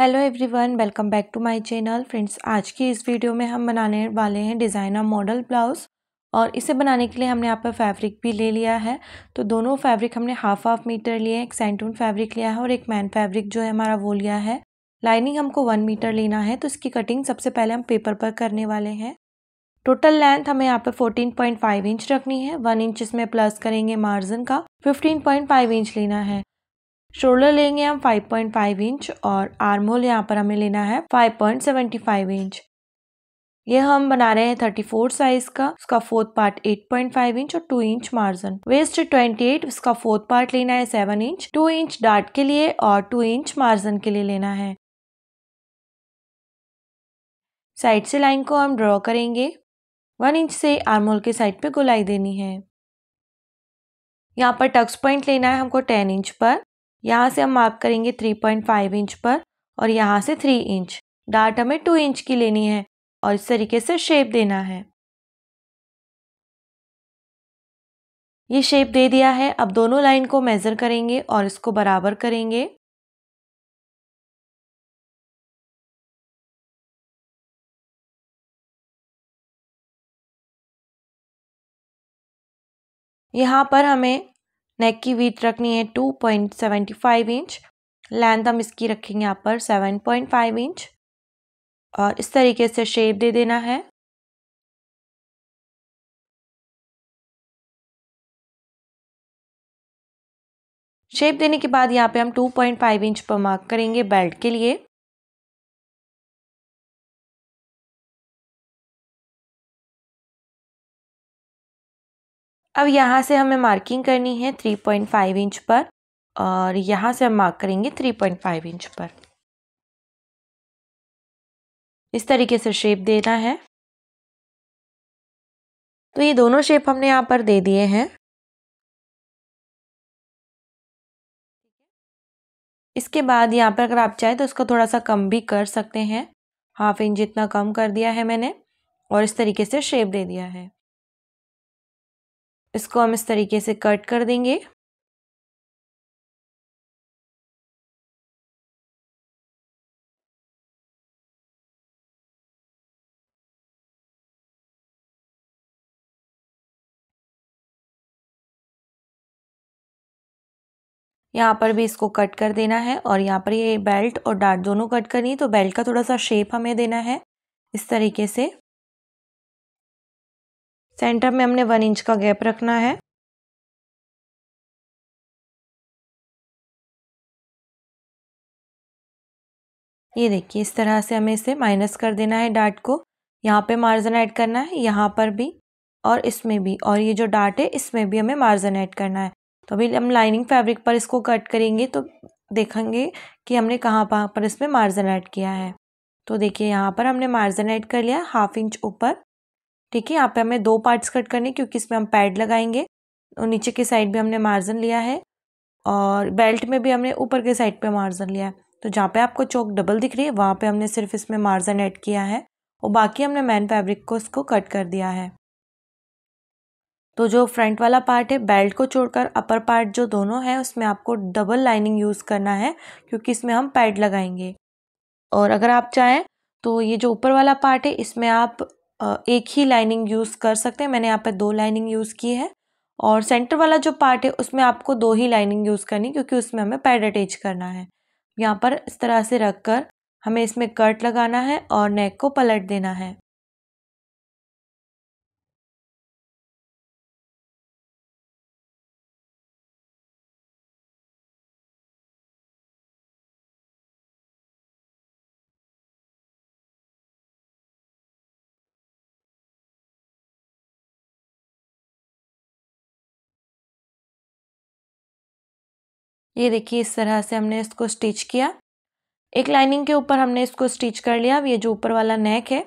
hello everyone welcome back to my channel friends आज की इस वीडियो में हम बनाने वाले हैं डिज़ाइनर मॉडल ब्लाउज़ और इसे बनाने के लिए हमने यहाँ पर फैब्रिक भी ले लिया है तो दोनों फैब्रिक हमने हाफ हाफ मीटर लिए एक सेंटून फैब्रिक लिया है और एक मैन फैब्रिक जो है हमारा वो लिया है लाइनिंग हमको वन मीटर लेना है तो इसकी कटिंग सबसे पहले हम पेपर पर करने वाले हैं टोटल लेंथ हमें यहाँ पॉइंट 14.5 इंच रखनी है वन इंच इसमें प्लस करेंगे मार्जिन का 15.5 इंच लेना है शोल्डर लेंगे हम 5.5 इंच और आर्म होल यहाँ पर हमें लेना है 5.75 इंच ये हम बना रहे हैं 34 साइज का उसका फोर्थ पार्ट 8.5 इंच और 2 इंच मार्जिन वेस्ट 28 उसका फोर्थ पार्ट लेना है 7 इंच 2 इंच डार्ट के लिए और 2 इंच मार्जिन के लिए लेना है साइड से लाइन को हम ड्रॉ करेंगे 1 इंच से आर्मोल के साइड पे गुलाई देनी है यहाँ पर टक्स पॉइंट लेना है हमको 10 इंच पर यहाँ से हम मार्क करेंगे थ्री पॉइंट फाइव इंच पर और यहाँ से थ्री इंच डाट हमें टू इंच की लेनी है और इस तरीके से शेप देना है ये शेप दे दिया है अब दोनों लाइन को मेज़र करेंगे और इसको बराबर करेंगे यहाँ पर हमें नेक की वीट रखनी है two point seventy five inch length हम इसकी रखेंगे यहाँ पर सेवन पॉइंट फाइव इंच और इस तरीके से शेप दे देना है शेप देने के बाद यहाँ पे हम 2.5 इंच पर मार्क करेंगे बेल्ट के लिए अब यहाँ से हमें मार्किंग करनी है 3.5 इंच पर और यहाँ से हम मार्क करेंगे 3.5 इंच पर इस तरीके से शेप देना है तो ये दोनों शेप हमने यहाँ पर दे दिए हैं इसके बाद यहाँ पर अगर आप चाहें तो इसको थोड़ा सा कम भी कर सकते हैं हाफ इंच जितना कम कर दिया है मैंने और इस तरीके से शेप दे दिया है इसको हम इस तरीके से कट कर देंगे यहाँ पर भी इसको कट कर देना है और यहाँ पर ये बेल्ट और डार्ट दोनों कट करनी है तो बेल्ट का थोड़ा सा शेप हमें देना है इस तरीके से सेंटर में हमने वन इंच का गैप रखना है ये देखिए इस तरह से हमें इसे माइनस कर देना है डार्ट को यहाँ पे मार्जिन ऐड करना है यहाँ पर भी और इसमें भी और ये जो डार्ट है इसमें भी हमें मार्जिन ऐड करना है तो अभी हम लाइनिंग फैब्रिक पर इसको कट करेंगे तो देखेंगे कि हमने कहाँ पर इसमें मार्जिन ऐड किया है तो देखिए यहाँ पर हमने मार्जिन ऐड कर लिया हाफ इंच ऊपर ठीक है यहाँ पे हमें दो पार्ट्स कट करने क्योंकि इसमें हम पैड लगाएंगे और नीचे के साइड भी हमने मार्जिन लिया है और बेल्ट में भी हमने ऊपर के साइड पे मार्जिन लिया है तो जहाँ पे आपको चौक डबल दिख रही है वहाँ पे हमने सिर्फ इसमें मार्जिन ऐड किया है और बाकी हमने मैन फैब्रिक को इसको कट कर दिया है तो जो फ्रंट वाला पार्ट है बेल्ट को छोड़कर अपर पार्ट जो दोनों है उसमें आपको डबल लाइनिंग यूज़ करना है क्योंकि इसमें हम पैड लगाएंगे और अगर आप चाहें तो ये जो ऊपर वाला पार्ट है इसमें आप एक ही लाइनिंग यूज़ कर सकते हैं मैंने यहाँ पर दो लाइनिंग यूज़ की है और सेंटर वाला जो पार्ट है उसमें आपको दो ही लाइनिंग यूज़ करनी क्योंकि उसमें हमें पैड अटैच करना है यहाँ पर इस तरह से रख कर हमें इसमें कट लगाना है और नेक को पलट देना है ये देखिए इस तरह से हमने इसको स्टिच किया एक लाइनिंग के ऊपर हमने इसको स्टिच कर लिया अब ये जो ऊपर वाला नेक है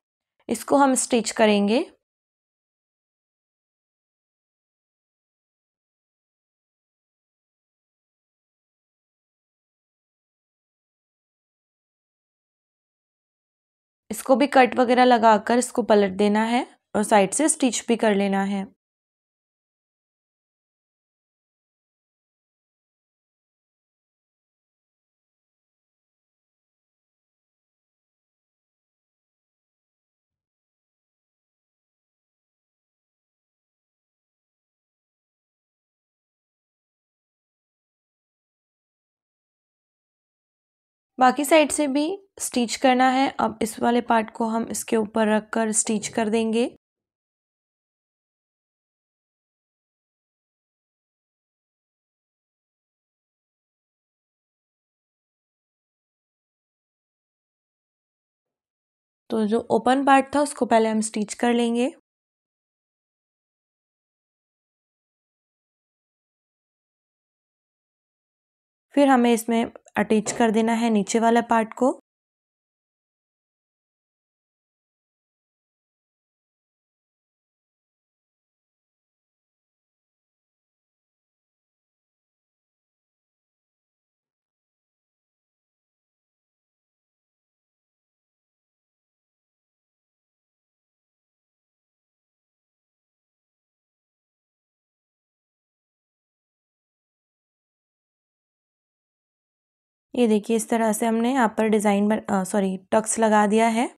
इसको हम स्टिच करेंगे इसको भी कट वगैरह लगाकर इसको पलट देना है और साइड से स्टिच भी कर लेना है बाकी साइड से भी स्टिच करना है अब इस वाले पार्ट को हम इसके ऊपर रख कर स्टिच कर देंगे तो जो ओपन पार्ट था उसको पहले हम स्टिच कर लेंगे फिर हमें इसमें अटैच कर देना है नीचे वाला पार्ट को ये देखिए इस तरह से हमने यहाँ पर डिज़ाइन बन सॉरी टक्स लगा दिया है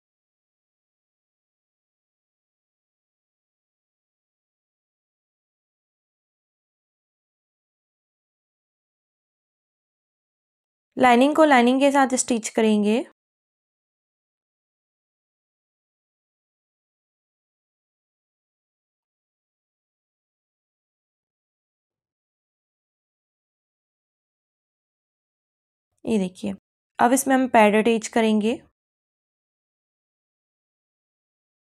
लाइनिंग को लाइनिंग के साथ स्टिच करेंगे ये देखिए अब इसमें हम पैड अटैच करेंगे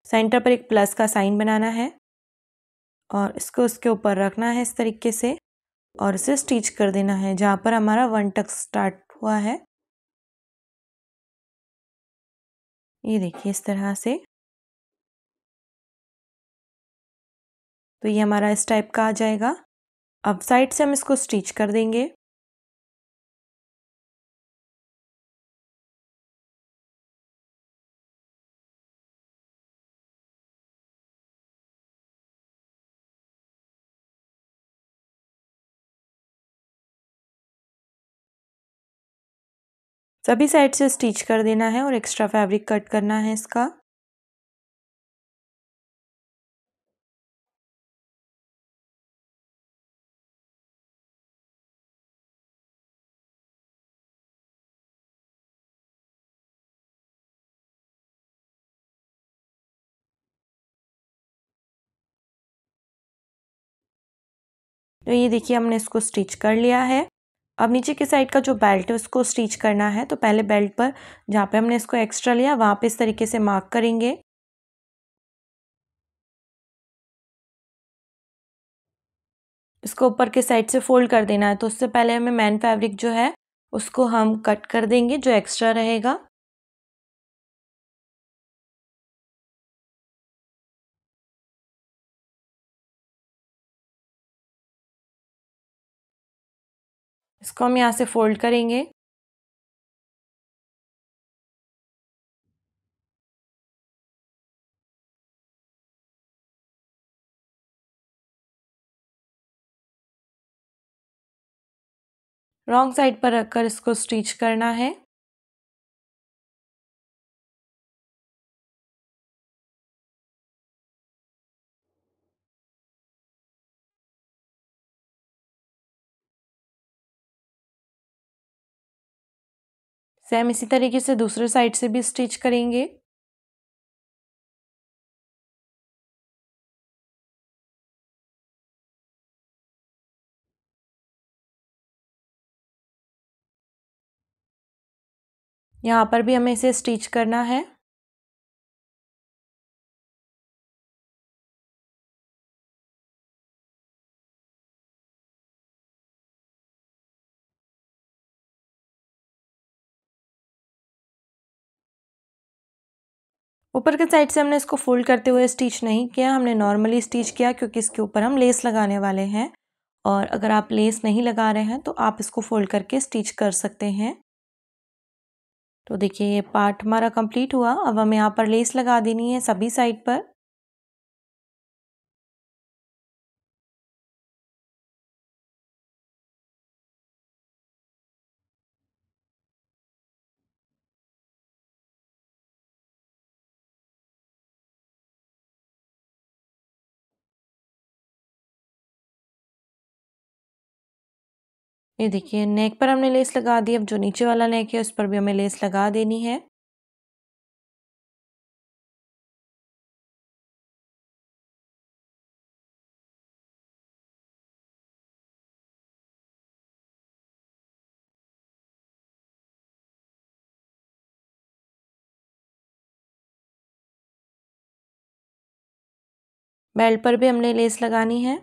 सेंटर पर एक प्लस का साइन बनाना है और इसको उसके ऊपर रखना है इस तरीके से और इसे स्टिच कर देना है जहाँ पर हमारा वन टक स्टार्ट हुआ है ये देखिए इस तरह से तो ये हमारा इस टाइप का आ जाएगा अब साइड से हम इसको स्टिच कर देंगे सभी साइड से स्टिच कर देना है और एक्स्ट्रा फैब्रिक कट करना है इसका तो ये देखिए हमने इसको स्टिच कर लिया है अब नीचे की साइड का जो बेल्ट है उसको स्टिच करना है तो पहले बेल्ट पर जहाँ पे हमने इसको एक्स्ट्रा लिया वहाँ पे इस तरीके से मार्क करेंगे इसको ऊपर के साइड से फोल्ड कर देना है तो उससे पहले हमें मैन फैब्रिक जो है उसको हम कट कर देंगे जो एक्स्ट्रा रहेगा इसको हम यहाँ से फोल्ड करेंगे रॉन्ग साइड पर रखकर इसको स्टिच करना है सेम इसी तरीके से दूसरे साइड से भी स्टिच करेंगे यहाँ पर भी हमें इसे स्टिच करना है ऊपर के साइड से हमने इसको फोल्ड करते हुए स्टिच नहीं किया हमने नॉर्मली स्टिच किया क्योंकि इसके ऊपर हम लेस लगाने वाले हैं और अगर आप लेस नहीं लगा रहे हैं तो आप इसको फोल्ड करके स्टिच कर सकते हैं तो देखिए ये पार्ट हमारा कंप्लीट हुआ अब हमें यहाँ पर लेस लगा देनी है सभी साइड पर ये देखिए नेक पर हमने लेस लगा दी अब जो नीचे वाला नेक है उस पर भी हमें लेस लगा देनी है बेल्ट पर भी हमने लेस लगानी है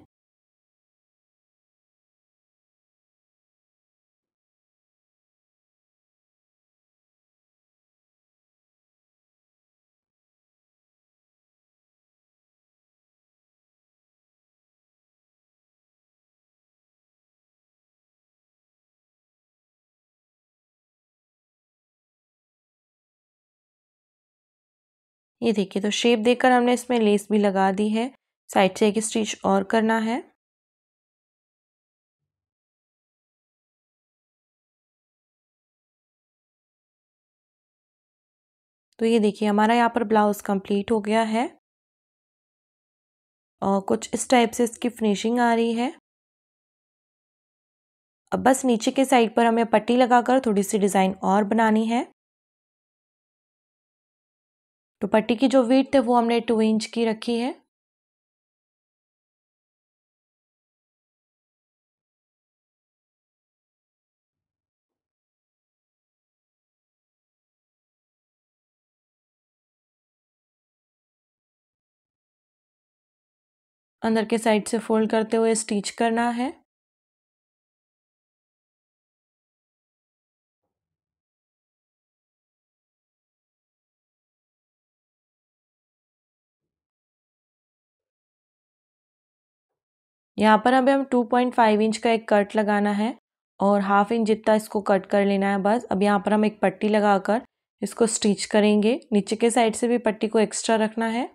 ये देखिए तो शेप देकर हमने इसमें लेस भी लगा दी है साइड से एक स्टिच और करना है तो ये देखिए हमारा यहाँ पर ब्लाउज़ कंप्लीट हो गया है और कुछ इस टाइप से इसकी फिनिशिंग आ रही है अब बस नीचे के साइड पर हमें पट्टी लगाकर थोड़ी सी डिज़ाइन और बनानी है तो पट्टी की जो वीट है वो हमने टू इंच की रखी है अंदर के साइड से फोल्ड करते हुए स्टिच करना है यहाँ पर अभी हम 2.5 इंच का एक कट लगाना है और हाफ इंच जितना इसको कट कर लेना है बस अब यहाँ पर हम एक पट्टी लगाकर इसको स्टिच करेंगे नीचे के साइड से भी पट्टी को एक्स्ट्रा रखना है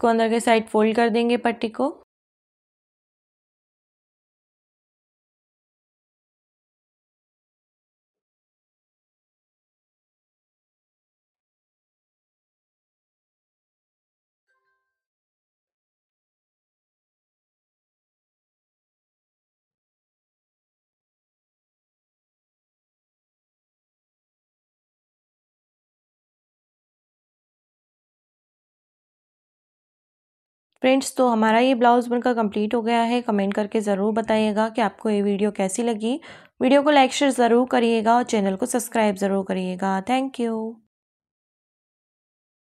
को अंदर के साइड फोल्ड कर देंगे पट्टी को फ्रेंड्स तो हमारा ये ब्लाउज़ बनकर कंप्लीट हो गया है कमेंट करके ज़रूर बताइएगा कि आपको ये वीडियो कैसी लगी वीडियो को लाइक शेयर ज़रूर करिएगा और चैनल को सब्सक्राइब ज़रूर करिएगा थैंक यू